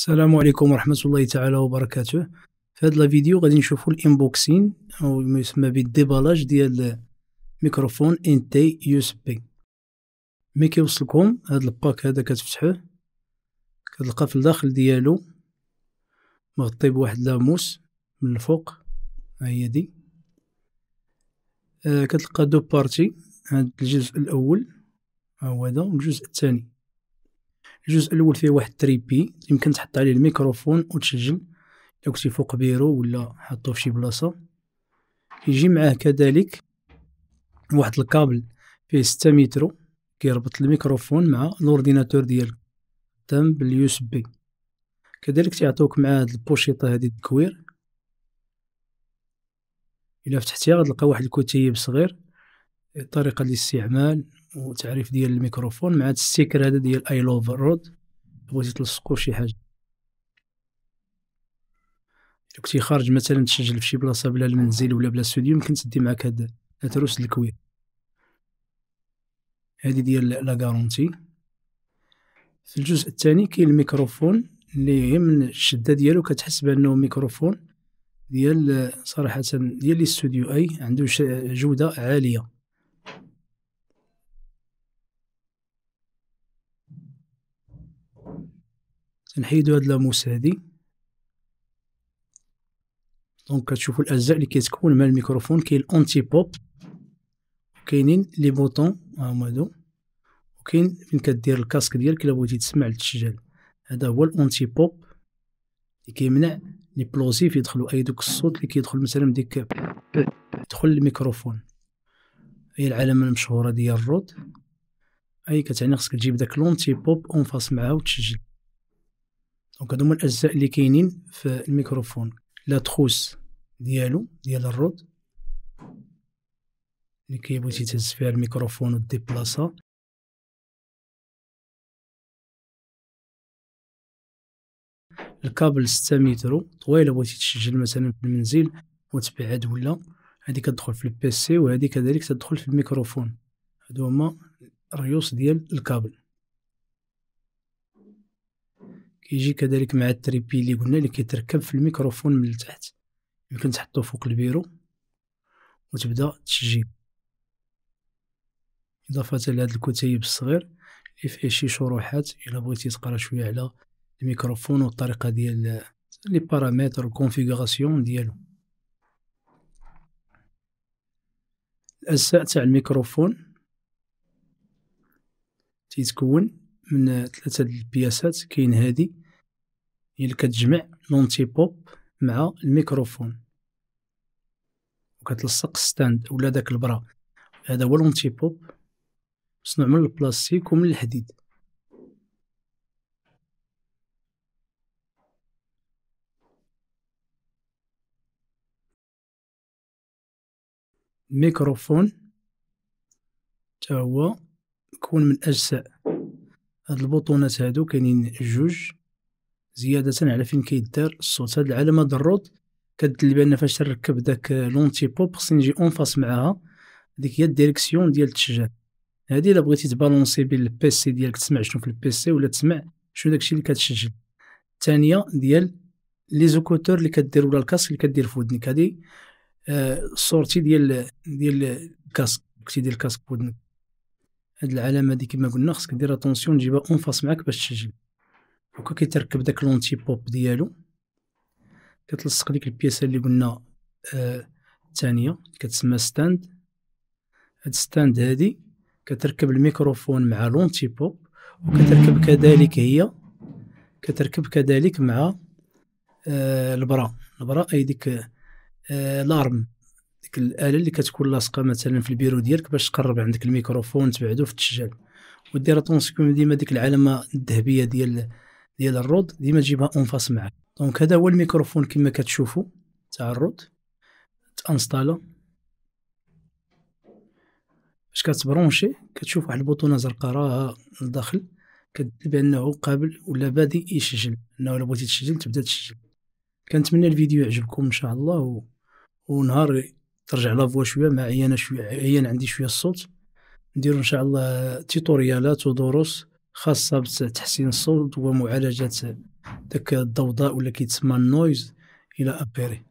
السلام عليكم ورحمة الله تعالى وبركاته في هذا الفيديو غادي نشوفوا الانبوكسين او ما يسمى بالديبالاج ديال ميكروفون ان تي يو اس بي ملي كيوصلكم هذا الباك هذا كتفتحوه كتلقى في الداخل ديالو مغطي بواحد لاموس من الفوق ها هي دي آه، كتلقى دو بارتي هاد الجزء الاول ها هو هذا والجزء الثاني الجزء الاول فيه واحد تريبي يمكن تحط عليه الميكروفون وتسجل الا كنتي فوق بيرو ولا حطوه في شي بلاصه يجي معاه كذلك واحد الكابل فيه ستة مترو كيربط الميكروفون مع لورديناتور ديالك تم باليو اس بي كذلك تيعطوك مع هاد البوشيطه هادي الكوير الا فتحتيها غتلقى واحد الكتيب صغير الطريقه الاستعمال وتعريف ديال الميكروفون مع هاد الستيكر هذا ديال اي لوف رود بغيتي تلصقو شي حاجه لو كنتي خارج مثلا تسجل في شي بلاصه بلا المنزل ولا بلا استوديو يمكن تدي معاك هاد اتروس الكوير هادي ديال لا غارونتي في الجزء الثاني كاين الميكروفون اللي هي من الشده ديالو كتحس بانه ميكروفون ديال صراحه ديال الاستوديو اي عنده جوده عاليه تنحيدو هاد لاموس هادي دونك كتشوفو الاجزاء اللي كيتكون مع الميكروفون كاين الانتي بوب كاينين لي بوطون هما هادو وكاين فين كدير الكاسك ديالك الا بغيتي تسمع للتسجيل هذا هو الانتي بوب اللي كيمنع لي بلوزيف يدخلوا اي دوك الصوت اللي كيدخل مثلا ديك يدخل الميكروفون هي العلامه المشهوره ديال الرود اي كتعني خصك تجيب داك لونتي بوب اون فاس معاه وتسجل دونك هادو هما الاجزاء اللي كاينين في الميكروفون لا تخوس ديالو ديال الرود اللي كيبغي تهز فيها الميكروفون وديبلاصا الكابل 6 متر طويله بغيتي تسجل مثلا في المنزل وتبعد ولا هادي كتدخل في البيسي وهادي كذلك تدخل في الميكروفون هادو هما الريوس ديال الكابل كيجي كذلك مع التريبي اللي قلنا اللي كيتركب في الميكروفون من التحت يمكن تحطو فوق البيرو وتبدا تسجل إضافة لهاد الكتيب الصغير اللي فيه شي شروحات إلا بغيتي تقرا شوية على الميكروفون والطريقة ديال لي بارامتر والكونفيغوراسيون ديالو الأجزاء تاع الميكروفون تيتكون من ثلاثه البياسات كاين هادي هي اللي كتجمع مونتي بوب مع الميكروفون وكتلصق ستاند ولا داك البرا هذا هو لونتي بوب مصنوع من البلاستيك ومن الحديد الميكروفون تا هو مكون من اجزاء هاد البطونات هادو كاينين جوج زيادة على فين كيدار الصوت هاد العلامة الرد كدل بان فاش تركب داك لونتي بوب خصني نجي اون فاس معاها هذيك هي الديريكسيون ديال التشجيع هادي الا بغيتي تبالونسي بين البيسي ديالك تسمع شنو في البيسي ولا تسمع شنو داكشي اللي كتسجل الثانيه ديال لي زوكوتور اللي كدير ولا الكاسك اللي كدير في ودنك هادي السورتي آه، صورتي ديال ديال الكاسك كتي ديال الكاسك في ودنك هاد العلامه دي كما قلنا خصك دير اتونسيون تجيبها اونفاس معاك باش تسجل هكا كيتركب داك لونتي بوب ديالو كتلصق ديك البياسه اللي قلنا الثانيه آه كتسمى ستاند هاد ستاند هادي كتركب الميكروفون مع لونتي بوب وكتركب كذلك هي كتركب كذلك مع آه البرا البرا اي ديك آه لارم ديك الاله اللي كتكون لاصقه مثلا في البيرو ديالك باش تقرب عندك الميكروفون تبعدو في التسجيل ودير اتونسيون ديما ديك العلامه الذهبيه ديال ديال الرود ديما تجيبها اون فاس معك دونك هذا هو الميكروفون كما كتشوفوا تاع الرود تانستالا فاش كتبرونشي كتشوف واحد البوطونه زرقاء راها لداخل كتدل بانه قابل ولا بادي يسجل انه الا بغيتي تسجل تبدا تسجل كنتمنى الفيديو يعجبكم ان شاء الله و... ونهار ترجع لافوا شويه مع عيانه شويه عيان عندي شويه الصوت نديرو ان شاء الله تيتوريالات ودروس خاصه بتحسين الصوت ومعالجه ذاك الضوضاء ولا كيتسمى النويز الى ابيري